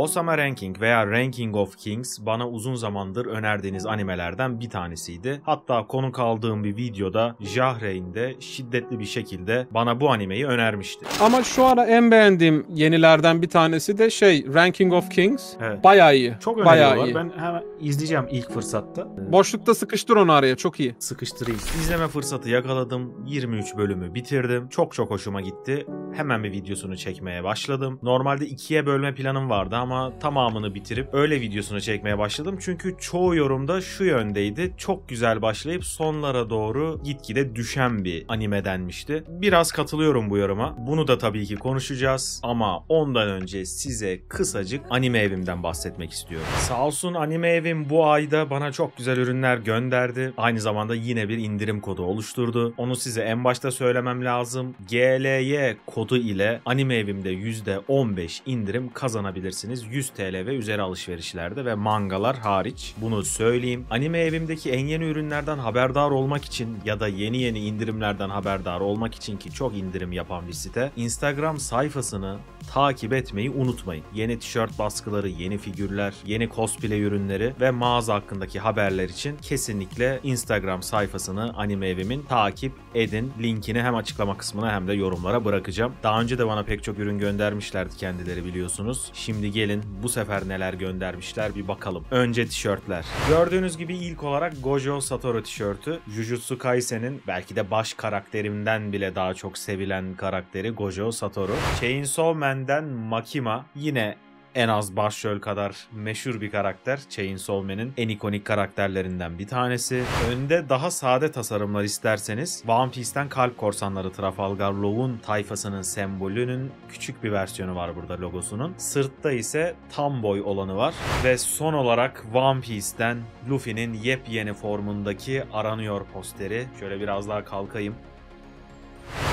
Osama Ranking veya Ranking of Kings bana uzun zamandır önerdiğiniz animelerden bir tanesiydi. Hatta konu kaldığım bir videoda Jahreyn'de şiddetli bir şekilde bana bu animeyi önermişti. Ama şu ara en beğendiğim yenilerden bir tanesi de şey Ranking of Kings. Evet. Bayağı iyi. Çok Bayağı iyi. Ben hemen izleyeceğim ilk fırsatta. Boşlukta sıkıştır onu araya çok iyi. Sıkıştırayım. İzleme fırsatı yakaladım. 23 bölümü bitirdim. Çok çok hoşuma gitti. Hemen bir videosunu çekmeye başladım. Normalde ikiye bölme planım vardı ama ama tamamını bitirip öyle videosunu çekmeye başladım. Çünkü çoğu yorumda şu yöndeydi. Çok güzel başlayıp sonlara doğru gitgide düşen bir anime denmişti. Biraz katılıyorum bu yoruma. Bunu da tabii ki konuşacağız ama ondan önce size kısacık anime evimden bahsetmek istiyorum. Sağ olsun anime evim bu ayda bana çok güzel ürünler gönderdi. Aynı zamanda yine bir indirim kodu oluşturdu. Onu size en başta söylemem lazım. GLY kodu ile anime evimde %15 indirim kazanabilirsiniz öderseniz 100 TL ve üzeri alışverişlerde ve mangalar hariç bunu söyleyeyim. Anime evimdeki en yeni ürünlerden haberdar olmak için ya da yeni yeni indirimlerden haberdar olmak için ki çok indirim yapan bir site Instagram sayfasını takip etmeyi unutmayın. Yeni tişört baskıları, yeni figürler, yeni cosplay ürünleri ve mağaza hakkındaki haberler için kesinlikle Instagram sayfasını anime evimin takip edin. Linkini hem açıklama kısmına hem de yorumlara bırakacağım. Daha önce de bana pek çok ürün göndermişlerdi kendileri biliyorsunuz. Şimdi gelin bu sefer neler göndermişler bir bakalım. Önce tişörtler. Gördüğünüz gibi ilk olarak Gojo Satoru tişörtü. Jujutsu Kaisen'in belki de baş karakterimden bile daha çok sevilen karakteri Gojo Satoru. Chainsaw Man'den Makima yine en az başrol kadar meşhur bir karakter. Chainsaw Man'in en ikonik karakterlerinden bir tanesi. Önde daha sade tasarımlar isterseniz One Piece'ten Kalp Korsanları Trafalgar Law'un tayfasının sembolünün küçük bir versiyonu var burada logosunun. Sırtta ise tam boy olanı var. Ve son olarak One Piece'ten Luffy'nin yepyeni formundaki aranıyor posteri. Şöyle biraz daha kalkayım.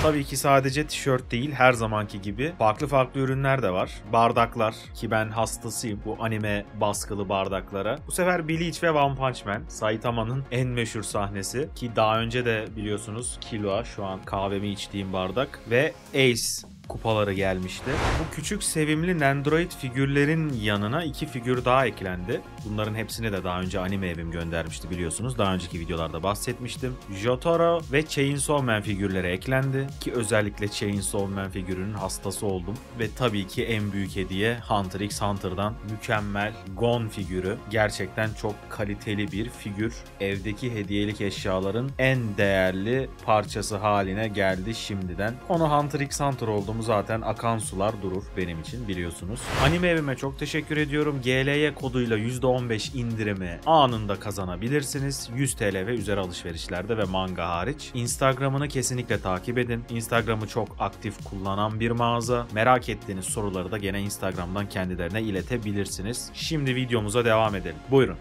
Tabii ki sadece tişört değil her zamanki gibi farklı farklı ürünler de var. Bardaklar ki ben hastasıyım bu anime baskılı bardaklara. Bu sefer Bleach ve One Punch Man Saitama'nın en meşhur sahnesi ki daha önce de biliyorsunuz Killua şu an kahvemi içtiğim bardak ve Ace kupaları gelmişti. Bu küçük sevimli Nendroid figürlerin yanına iki figür daha eklendi. Bunların hepsini de daha önce anime evim göndermişti biliyorsunuz. Daha önceki videolarda bahsetmiştim. Jotaro ve Chainsaw Man figürleri eklendi. Ki özellikle Chainsaw Man figürünün hastası oldum. Ve tabii ki en büyük hediye Hunter x Hunter'dan mükemmel Gon figürü. Gerçekten çok kaliteli bir figür. Evdeki hediyelik eşyaların en değerli parçası haline geldi şimdiden. Onu Hunter x Hunter oldum mottomu zaten akan sular durur benim için biliyorsunuz. Anime evime çok teşekkür ediyorum. GLY koduyla %15 indirimi anında kazanabilirsiniz. 100 TL ve üzeri alışverişlerde ve manga hariç. Instagram'ını kesinlikle takip edin. Instagram'ı çok aktif kullanan bir mağaza. Merak ettiğiniz soruları da gene Instagram'dan kendilerine iletebilirsiniz. Şimdi videomuza devam edelim. Buyurun.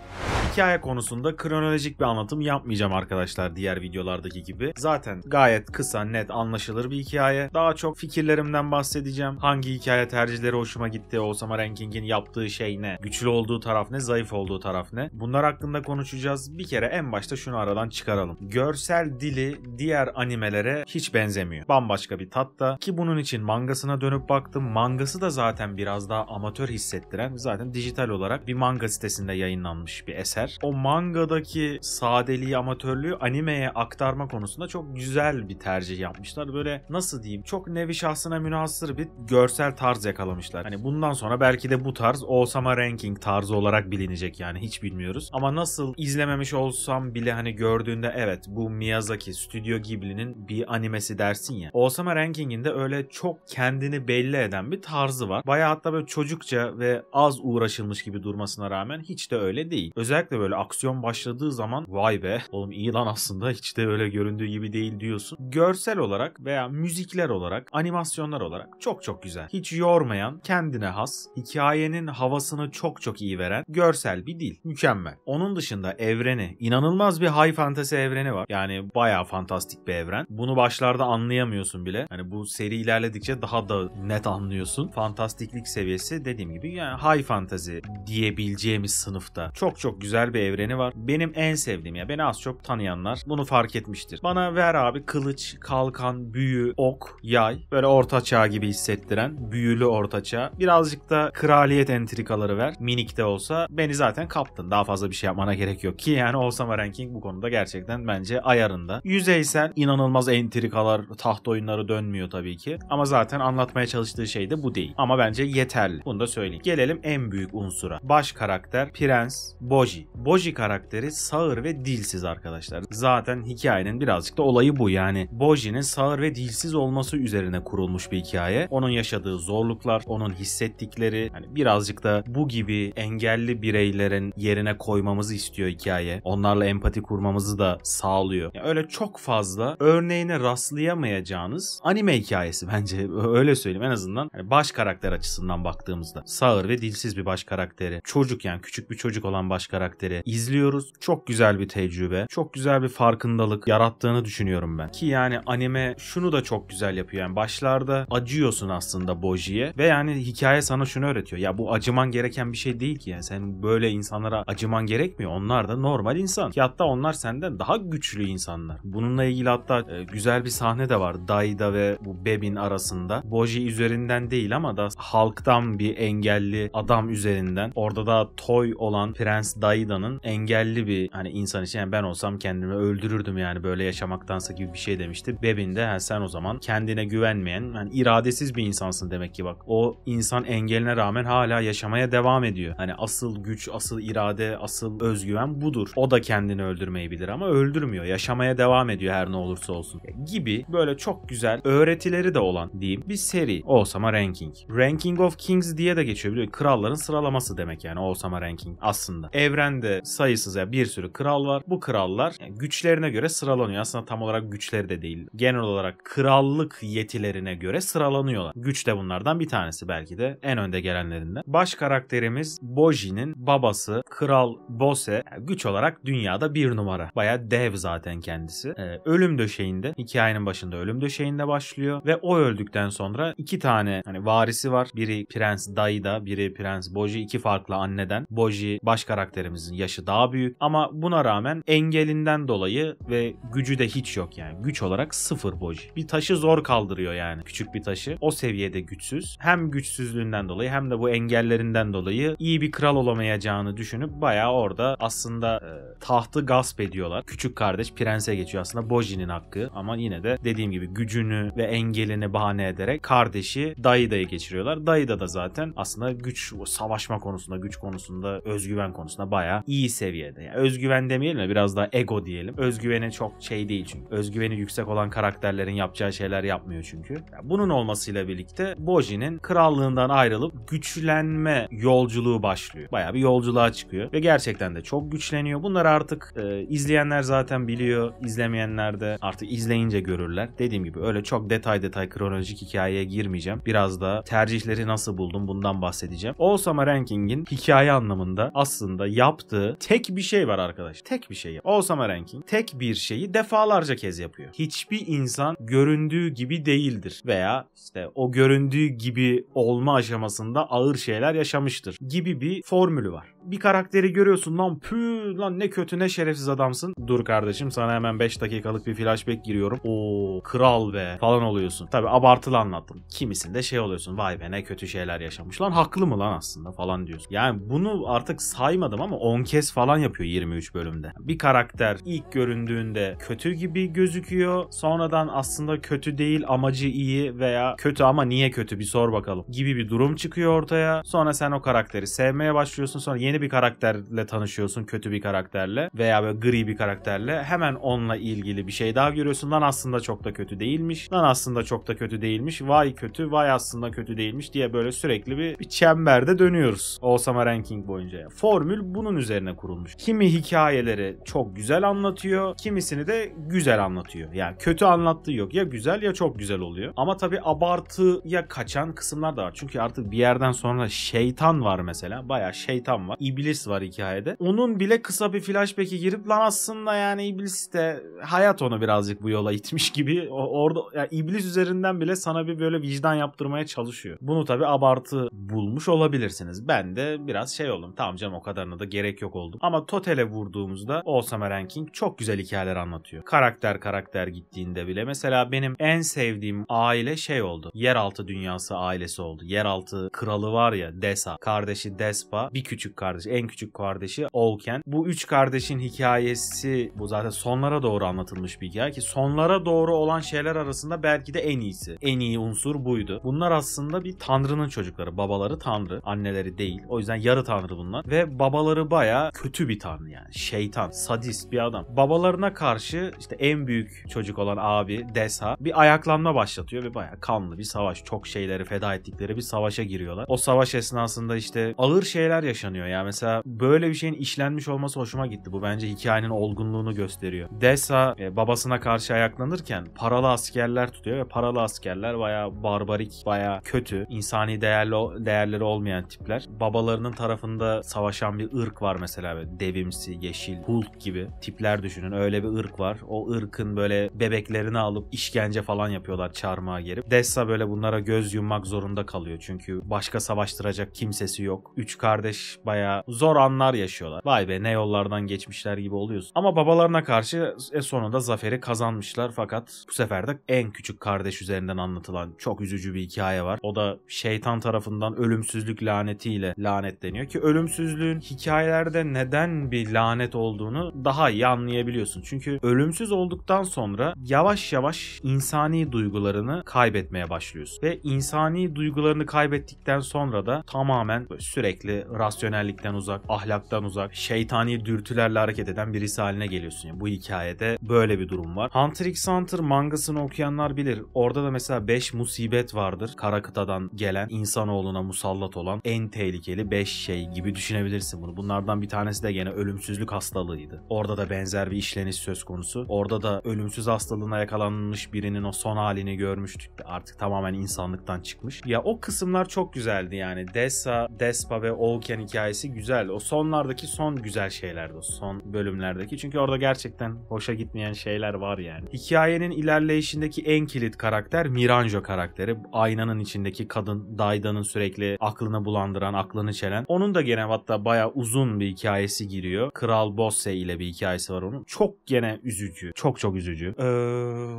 Hikaye konusunda kronolojik bir anlatım yapmayacağım arkadaşlar diğer videolardaki gibi. Zaten gayet kısa, net, anlaşılır bir hikaye. Daha çok fikirlerim tercihlerimden bahsedeceğim. Hangi hikaye tercihleri hoşuma gitti? Osama Ranking'in yaptığı şey ne? Güçlü olduğu taraf ne? Zayıf olduğu taraf ne? Bunlar hakkında konuşacağız. Bir kere en başta şunu aradan çıkaralım. Görsel dili diğer animelere hiç benzemiyor. Bambaşka bir tatta ki bunun için mangasına dönüp baktım. Mangası da zaten biraz daha amatör hissettiren zaten dijital olarak bir manga sitesinde yayınlanmış bir eser. O mangadaki sadeliği, amatörlüğü animeye aktarma konusunda çok güzel bir tercih yapmışlar. Böyle nasıl diyeyim çok nevi şahsına tarzına münhasır bir görsel tarz yakalamışlar. Hani bundan sonra belki de bu tarz Osama Ranking tarzı olarak bilinecek yani hiç bilmiyoruz. Ama nasıl izlememiş olsam bile hani gördüğünde evet bu Miyazaki, Studio Ghibli'nin bir animesi dersin ya. Osama Ranking'in de öyle çok kendini belli eden bir tarzı var. Bayağı hatta böyle çocukça ve az uğraşılmış gibi durmasına rağmen hiç de öyle değil. Özellikle böyle aksiyon başladığı zaman vay be oğlum iyi lan aslında hiç de öyle göründüğü gibi değil diyorsun. Görsel olarak veya müzikler olarak animasyon animasyonlar olarak çok çok güzel. Hiç yormayan, kendine has, hikayenin havasını çok çok iyi veren görsel bir dil. Mükemmel. Onun dışında evreni, inanılmaz bir high fantasy evreni var. Yani bayağı fantastik bir evren. Bunu başlarda anlayamıyorsun bile. Hani bu seri ilerledikçe daha da net anlıyorsun. Fantastiklik seviyesi dediğim gibi yani high fantasy diyebileceğimiz sınıfta. Çok çok güzel bir evreni var. Benim en sevdiğim ya beni az çok tanıyanlar bunu fark etmiştir. Bana ver abi kılıç, kalkan, büyü, ok, yay böyle orta ortaçağ gibi hissettiren, büyülü ortaçağ. Birazcık da kraliyet entrikaları ver. Minik de olsa beni zaten kaptın. Daha fazla bir şey yapmana gerek yok ki yani Osama Ranking bu konuda gerçekten bence ayarında. Yüzeysel, inanılmaz entrikalar, taht oyunları dönmüyor tabii ki. Ama zaten anlatmaya çalıştığı şey de bu değil. Ama bence yeterli. Bunu da söyleyeyim. Gelelim en büyük unsura. Baş karakter Prens Boji. Boji karakteri sağır ve dilsiz arkadaşlar. Zaten hikayenin birazcık da olayı bu yani. Boji'nin sağır ve dilsiz olması üzerine kurulmuş olmuş bir hikaye. Onun yaşadığı zorluklar, onun hissettikleri yani birazcık da bu gibi engelli bireylerin yerine koymamızı istiyor hikaye. Onlarla empati kurmamızı da sağlıyor. Yani öyle çok fazla örneğine rastlayamayacağınız anime hikayesi bence öyle söyleyeyim en azından. Yani baş karakter açısından baktığımızda sağır ve dilsiz bir baş karakteri. Çocuk yani küçük bir çocuk olan baş karakteri izliyoruz. Çok güzel bir tecrübe. Çok güzel bir farkındalık yarattığını düşünüyorum ben. Ki yani anime şunu da çok güzel yapıyor. Yani başlarda orada acıyorsun aslında Boji'ye ve yani hikaye sana şunu öğretiyor. Ya bu acıman gereken bir şey değil ki yani sen böyle insanlara acıman gerekmiyor. Onlar da normal insan. Ki hatta onlar senden daha güçlü insanlar. Bununla ilgili hatta e, güzel bir sahne de var. Dayda ve bu Bebin arasında. Boji üzerinden değil ama da halktan bir engelli adam üzerinden. Orada da toy olan Prens Daida'nın engelli bir hani insan için yani ben olsam kendimi öldürürdüm yani böyle yaşamaktansa gibi bir şey demişti. Bebin de sen o zaman kendine güvenmeyen yani iradesiz bir insansın demek ki bak. O insan engeline rağmen hala yaşamaya devam ediyor. Hani asıl güç, asıl irade, asıl özgüven budur. O da kendini öldürmeyi bilir ama öldürmüyor. Yaşamaya devam ediyor her ne olursa olsun. E, gibi böyle çok güzel öğretileri de olan diyeyim bir seri. Osama Ranking. Ranking of Kings diye de geçiyor biliyor Kralların sıralaması demek yani Osama Ranking aslında. Evrende sayısız ya bir sürü kral var. Bu krallar e, güçlerine göre sıralanıyor. Aslında tam olarak güçleri de değil. Genel olarak krallık yetilerine göre sıralanıyorlar. Güç de bunlardan bir tanesi belki de en önde gelenlerinden. Baş karakterimiz Boji'nin babası Kral Bose güç olarak dünyada bir numara. Baya dev zaten kendisi. Ee, ölüm döşeğinde hikayenin başında ölüm döşeğinde başlıyor ve o öldükten sonra iki tane hani varisi var. Biri Prens Daida, biri Prens Boji iki farklı anneden. Boji baş karakterimizin yaşı daha büyük ama buna rağmen engelinden dolayı ve gücü de hiç yok yani. Güç olarak sıfır Boji. Bir taşı zor kaldırıyor yani küçük bir taşı. O seviyede güçsüz. Hem güçsüzlüğünden dolayı hem de bu engellerinden dolayı iyi bir kral olamayacağını düşünüp bayağı orada aslında e, tahtı gasp ediyorlar. Küçük kardeş prense geçiyor aslında Boji'nin hakkı ama yine de dediğim gibi gücünü ve engelini bahane ederek kardeşi Daida'ya geçiriyorlar. Daida da zaten aslında güç savaşma konusunda, güç konusunda, özgüven konusunda bayağı iyi seviyede. Yani özgüven demeyelim de biraz daha ego diyelim. Özgüveni çok şey değil çünkü. Özgüveni yüksek olan karakterlerin yapacağı şeyler yapmıyor çünkü. Bunun olmasıyla birlikte Boji'nin krallığından ayrılıp güçlenme yolculuğu başlıyor. Baya bir yolculuğa çıkıyor ve gerçekten de çok güçleniyor. Bunları artık e, izleyenler zaten biliyor. izlemeyenler de artık izleyince görürler. Dediğim gibi öyle çok detay detay kronolojik hikayeye girmeyeceğim. Biraz da tercihleri nasıl buldum bundan bahsedeceğim. Osama Ranking'in hikaye anlamında aslında yaptığı tek bir şey var arkadaş. Tek bir şey. Osama Ranking tek bir şeyi defalarca kez yapıyor. Hiçbir insan göründüğü gibi değildir ve veya işte o göründüğü gibi olma aşamasında ağır şeyler yaşamıştır gibi bir formülü var. Bir karakteri görüyorsun lan pü lan ne kötü ne şerefsiz adamsın. Dur kardeşim sana hemen 5 dakikalık bir flashback giriyorum. o kral be falan oluyorsun. Tabi abartılı anlattım. Kimisinde şey oluyorsun vay be ne kötü şeyler yaşamış lan haklı mı lan aslında falan diyorsun. Yani bunu artık saymadım ama 10 kez falan yapıyor 23 bölümde. Bir karakter ilk göründüğünde kötü gibi gözüküyor. Sonradan aslında kötü değil amacı iyi veya kötü ama niye kötü bir sor bakalım gibi bir durum çıkıyor ortaya. Sonra sen o karakteri sevmeye başlıyorsun. Sonra yeni bir karakterle tanışıyorsun. Kötü bir karakterle veya böyle gri bir karakterle. Hemen onunla ilgili bir şey daha görüyorsun. Lan aslında çok da kötü değilmiş. Lan aslında çok da kötü değilmiş. Vay kötü, vay aslında kötü değilmiş diye böyle sürekli bir, bir çemberde dönüyoruz. Osama Ranking boyunca. Formül bunun üzerine kurulmuş. Kimi hikayeleri çok güzel anlatıyor. Kimisini de güzel anlatıyor. Yani kötü anlattığı yok. Ya güzel ya çok güzel oluyor. Ama ama tabi abartıya kaçan kısımlar da var. Çünkü artık bir yerden sonra şeytan var mesela. Baya şeytan var. İblis var hikayede. Onun bile kısa bir flashback'e girip lan aslında yani iblis de hayat onu birazcık bu yola itmiş gibi. O, orada yani iblis üzerinden bile sana bir böyle vicdan yaptırmaya çalışıyor. Bunu tabii abartı bulmuş olabilirsiniz. Ben de biraz şey oldum. Tamam canım o kadarına da gerek yok oldum. Ama totele vurduğumuzda Osama Ranking çok güzel hikayeler anlatıyor. Karakter karakter gittiğinde bile. Mesela benim en sevdiğim aile ile şey oldu. Yeraltı dünyası ailesi oldu. Yeraltı kralı var ya Desa. Kardeşi Despa. Bir küçük kardeş. En küçük kardeşi Olken. Bu üç kardeşin hikayesi bu zaten sonlara doğru anlatılmış bir hikaye ki sonlara doğru olan şeyler arasında belki de en iyisi. En iyi unsur buydu. Bunlar aslında bir tanrının çocukları. Babaları tanrı. Anneleri değil. O yüzden yarı tanrı bunlar. Ve babaları baya kötü bir tanrı yani. Şeytan. Sadist bir adam. Babalarına karşı işte en büyük çocuk olan abi Desa bir ayaklanma başlatıyor ve baya kanlı bir savaş. Çok şeyleri feda ettikleri bir savaşa giriyorlar. O savaş esnasında işte ağır şeyler yaşanıyor. Yani mesela böyle bir şeyin işlenmiş olması hoşuma gitti. Bu bence hikayenin olgunluğunu gösteriyor. Dessa e, babasına karşı ayaklanırken paralı askerler tutuyor ve paralı askerler baya barbarik, baya kötü, insani değerli değerleri olmayan tipler. Babalarının tarafında savaşan bir ırk var mesela böyle devimsi, yeşil, Hulk gibi tipler düşünün. Öyle bir ırk var. O ırkın böyle bebeklerini alıp işkence falan yapıyorlar çarma sığınağa girip Dessa böyle bunlara göz yummak zorunda kalıyor. Çünkü başka savaştıracak kimsesi yok. Üç kardeş baya zor anlar yaşıyorlar. Vay be ne yollardan geçmişler gibi oluyoruz Ama babalarına karşı e, sonunda zaferi kazanmışlar fakat bu sefer de en küçük kardeş üzerinden anlatılan çok üzücü bir hikaye var. O da şeytan tarafından ölümsüzlük lanetiyle lanetleniyor ki ölümsüzlüğün hikayelerde neden bir lanet olduğunu daha iyi anlayabiliyorsun. Çünkü ölümsüz olduktan sonra yavaş yavaş insani duygularını kaybetmeye başlıyorsun. Ve insani duygularını kaybettikten sonra da tamamen sürekli rasyonellikten uzak, ahlaktan uzak, şeytani dürtülerle hareket eden birisi haline geliyorsun. Yani bu hikayede böyle bir durum var. Hunter x Hunter mangasını okuyanlar bilir. Orada da mesela 5 musibet vardır. Kara kıtadan gelen, insanoğluna musallat olan en tehlikeli 5 şey gibi düşünebilirsin bunu. Bunlardan bir tanesi de gene ölümsüzlük hastalığıydı. Orada da benzer bir işleniş söz konusu. Orada da ölümsüz hastalığına yakalanmış birinin o son halini görmüş görmüştük. Artık tamamen insanlıktan çıkmış. Ya o kısımlar çok güzeldi yani. Dessa, Despa ve Oğuken hikayesi güzel. O sonlardaki son güzel şeylerdi. O son bölümlerdeki. Çünkü orada gerçekten hoşa gitmeyen şeyler var yani. Hikayenin ilerleyişindeki en kilit karakter Miranjo karakteri. Aynanın içindeki kadın Daida'nın sürekli aklını bulandıran, aklını çelen. Onun da gene hatta baya uzun bir hikayesi giriyor. Kral Bosse ile bir hikayesi var onun. Çok gene üzücü. Çok çok üzücü. Ee,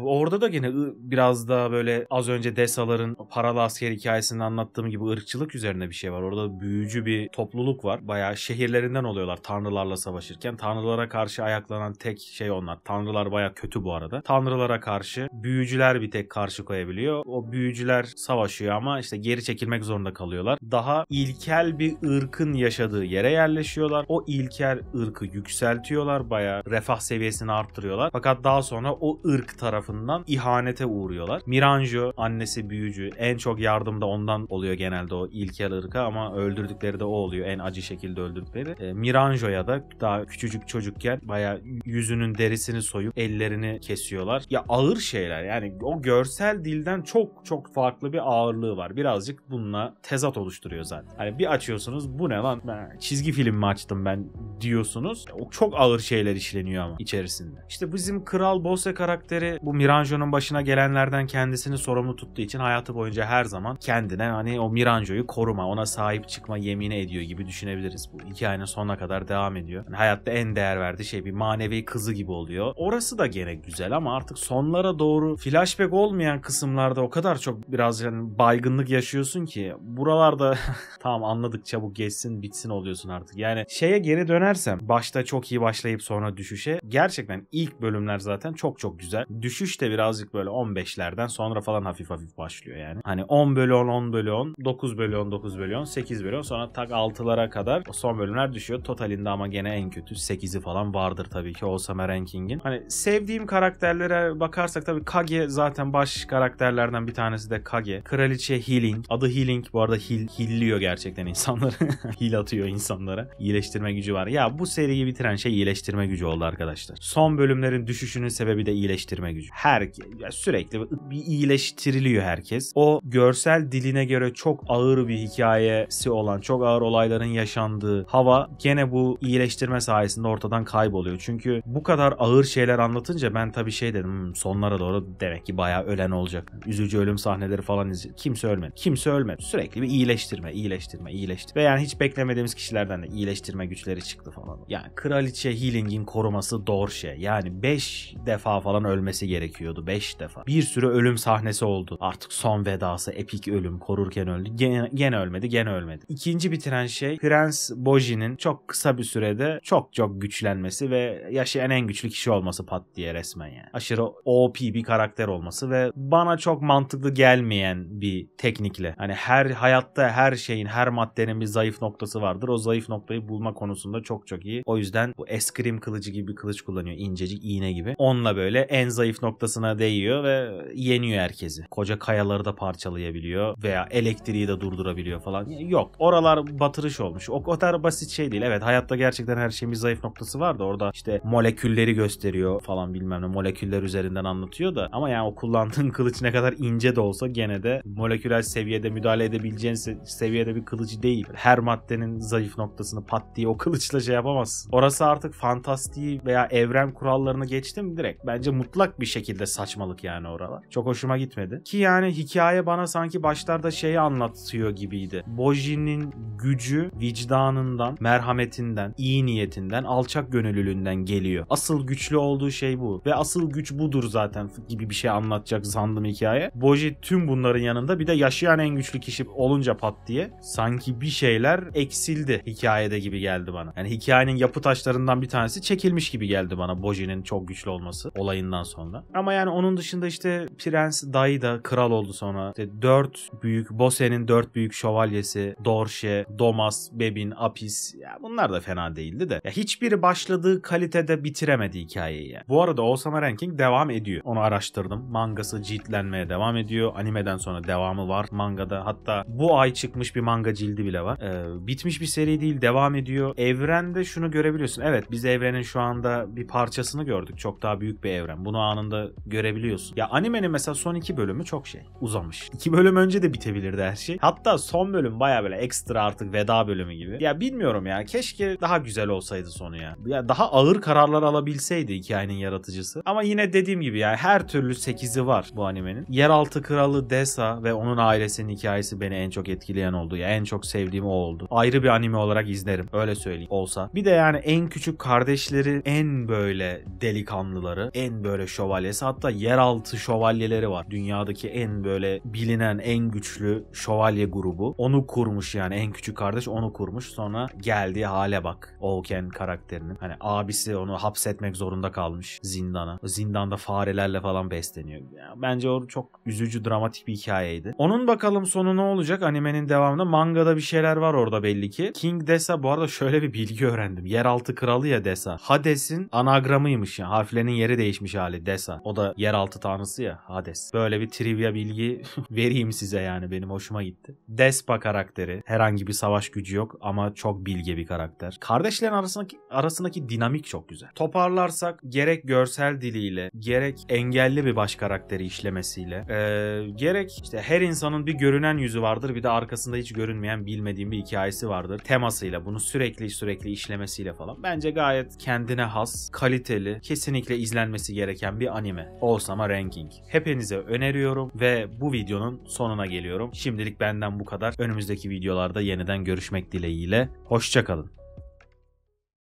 orada da gene biraz daha böyle böyle az önce Desalar'ın paralı asker hikayesinde anlattığım gibi ırkçılık üzerine bir şey var. Orada büyücü bir topluluk var. Bayağı şehirlerinden oluyorlar tanrılarla savaşırken. Tanrılara karşı ayaklanan tek şey onlar. Tanrılar bayağı kötü bu arada. Tanrılara karşı büyücüler bir tek karşı koyabiliyor. O büyücüler savaşıyor ama işte geri çekilmek zorunda kalıyorlar. Daha ilkel bir ırkın yaşadığı yere yerleşiyorlar. O ilkel ırkı yükseltiyorlar bayağı refah seviyesini arttırıyorlar. Fakat daha sonra o ırk tarafından ihanete uğruyorlar. Miran Sanjo annesi büyücü. En çok yardım da ondan oluyor genelde o ilkel ırka ama öldürdükleri de o oluyor. En acı şekilde öldürdükleri. E, Miranjo'ya da daha küçücük çocukken baya yüzünün derisini soyup ellerini kesiyorlar. Ya ağır şeyler yani o görsel dilden çok çok farklı bir ağırlığı var. Birazcık bununla tezat oluşturuyor zaten. Hani bir açıyorsunuz bu ne lan ben çizgi film mi açtım ben diyorsunuz. O çok ağır şeyler işleniyor ama içerisinde. İşte bizim Kral Bose karakteri bu Miranjo'nun başına gelenlerden kendisi kendisini sorumlu tuttuğu için hayatı boyunca her zaman kendine hani o Miranjo'yu koruma, ona sahip çıkma yemini ediyor gibi düşünebiliriz. Bu hikayenin sonuna kadar devam ediyor. Yani hayatta en değer verdiği şey bir manevi kızı gibi oluyor. Orası da gene güzel ama artık sonlara doğru flashback olmayan kısımlarda o kadar çok biraz yani baygınlık yaşıyorsun ki buralarda tamam anladık çabuk geçsin bitsin oluyorsun artık. Yani şeye geri dönersem başta çok iyi başlayıp sonra düşüşe gerçekten ilk bölümler zaten çok çok güzel. Düşüş de birazcık böyle 15'lerden sonra sonra falan hafif hafif başlıyor yani. Hani 10 bölü 10, 10 bölü 10, 9 bölü 10, 9 bölü 10, 8 bölü 10 sonra tak 6'lara kadar son bölümler düşüyor. Totalinde ama gene en kötü 8'i falan vardır tabii ki Osama Ranking'in. Hani sevdiğim karakterlere bakarsak tabii Kage zaten baş karakterlerden bir tanesi de Kage. Kraliçe Healing. Adı Healing bu arada heal, healliyor gerçekten insanları. heal atıyor insanlara. İyileştirme gücü var. Ya bu seriyi bitiren şey iyileştirme gücü oldu arkadaşlar. Son bölümlerin düşüşünün sebebi de iyileştirme gücü. Her sürekli bir iyi iyileştiriliyor herkes. O görsel diline göre çok ağır bir hikayesi olan, çok ağır olayların yaşandığı hava gene bu iyileştirme sayesinde ortadan kayboluyor. Çünkü bu kadar ağır şeyler anlatınca ben tabii şey dedim hmm, sonlara doğru demek ki bayağı ölen olacak. Üzücü ölüm sahneleri falan izledim. Kimse ölmedi. Kimse ölmedi. Sürekli bir iyileştirme, iyileştirme, iyileştirme. Ve yani hiç beklemediğimiz kişilerden de iyileştirme güçleri çıktı falan. Yani kraliçe Healing'in koruması Dorşe. Yani 5 defa falan ölmesi gerekiyordu. 5 defa. Bir sürü ölüm sahnesi oldu. Artık son vedası epik ölüm korurken öldü. Gene, gene ölmedi gene ölmedi. İkinci bitiren şey Prens Boji'nin çok kısa bir sürede çok çok güçlenmesi ve yaşayan en güçlü kişi olması pat diye resmen yani. Aşırı OP bir karakter olması ve bana çok mantıklı gelmeyen bir teknikle. Hani her hayatta her şeyin her maddenin bir zayıf noktası vardır. O zayıf noktayı bulma konusunda çok çok iyi. O yüzden bu eskrim kılıcı gibi bir kılıç kullanıyor. incecik iğne gibi. Onunla böyle en zayıf noktasına değiyor ve yeniyor kullanıyor herkesi. Koca kayaları da parçalayabiliyor veya elektriği de durdurabiliyor falan. Yok. Oralar batırış olmuş. O kadar basit şey değil. Evet hayatta gerçekten her şeyin bir zayıf noktası var da orada işte molekülleri gösteriyor falan bilmem ne. Moleküller üzerinden anlatıyor da ama yani o kullandığın kılıç ne kadar ince de olsa gene de moleküler seviyede müdahale edebileceğin seviyede bir kılıcı değil. Her maddenin zayıf noktasını pat diye o kılıçla şey yapamazsın. Orası artık fantastiği veya evren kurallarını geçtim direkt. Bence mutlak bir şekilde saçmalık yani oralar. Çok hoş hoşuma gitmedi. Ki yani hikaye bana sanki başlarda şeyi anlatıyor gibiydi. Boji'nin gücü vicdanından, merhametinden, iyi niyetinden, alçak gönüllülüğünden geliyor. Asıl güçlü olduğu şey bu. Ve asıl güç budur zaten gibi bir şey anlatacak sandım hikaye. Boji tüm bunların yanında bir de yaşayan en güçlü kişi olunca pat diye sanki bir şeyler eksildi hikayede gibi geldi bana. Yani hikayenin yapı taşlarından bir tanesi çekilmiş gibi geldi bana Boji'nin çok güçlü olması olayından sonra. Ama yani onun dışında işte Prens Prens Dai da kral oldu sonra. İşte dört büyük, Bose'nin dört büyük şövalyesi, Dorşe, Domas, Bebin, Apis. Ya bunlar da fena değildi de. Ya hiçbiri başladığı kalitede bitiremedi hikayeyi. Yani. Bu arada Osama Ranking devam ediyor. Onu araştırdım. Mangası ciltlenmeye devam ediyor. Animeden sonra devamı var mangada. Hatta bu ay çıkmış bir manga cildi bile var. Ee, bitmiş bir seri değil devam ediyor. Evrende şunu görebiliyorsun. Evet biz evrenin şu anda bir parçasını gördük. Çok daha büyük bir evren. Bunu anında görebiliyorsun. Ya animenin mesela son iki bölümü çok şey. Uzamış. İki bölüm önce de bitebilirdi her şey. Hatta son bölüm baya böyle ekstra artık veda bölümü gibi. Ya bilmiyorum ya. Keşke daha güzel olsaydı sonu ya. Ya daha ağır kararlar alabilseydi hikayenin yaratıcısı. Ama yine dediğim gibi ya her türlü 8'i var bu animenin. Yeraltı kralı Desa ve onun ailesinin hikayesi beni en çok etkileyen oldu. Ya en çok sevdiğim o oldu. Ayrı bir anime olarak izlerim. Öyle söyleyeyim olsa. Bir de yani en küçük kardeşleri en böyle delikanlıları, en böyle şövalyesi hatta yeraltı şövalyeleri var var. Dünyadaki en böyle bilinen, en güçlü şövalye grubu. Onu kurmuş yani en küçük kardeş onu kurmuş. Sonra geldiği hale bak. Oken karakterinin. Hani abisi onu hapsetmek zorunda kalmış zindana. O zindanda farelerle falan besleniyor. Yani bence o çok üzücü, dramatik bir hikayeydi. Onun bakalım sonu ne olacak animenin devamında. Mangada bir şeyler var orada belli ki. King Desa bu arada şöyle bir bilgi öğrendim. Yeraltı kralı ya Desa. Hades'in anagramıymış yani. Harflerinin yeri değişmiş hali Desa. O da yeraltı tanrısı ya Hades böyle bir trivia bilgi vereyim size yani benim hoşuma gitti. Despa karakteri herhangi bir savaş gücü yok ama çok bilge bir karakter. Kardeşlerin arasındaki arasındaki dinamik çok güzel. Toparlarsak gerek görsel diliyle gerek engelli bir baş karakteri işlemesiyle e, gerek işte her insanın bir görünen yüzü vardır bir de arkasında hiç görünmeyen bilmediğim bir hikayesi vardır. Temasıyla bunu sürekli sürekli işlemesiyle falan. Bence gayet kendine has, kaliteli, kesinlikle izlenmesi gereken bir anime. Olsama Ranking. Hepinize izlemenizi öneriyorum ve bu videonun sonuna geliyorum. Şimdilik benden bu kadar. Önümüzdeki videolarda yeniden görüşmek dileğiyle. Hoşçakalın.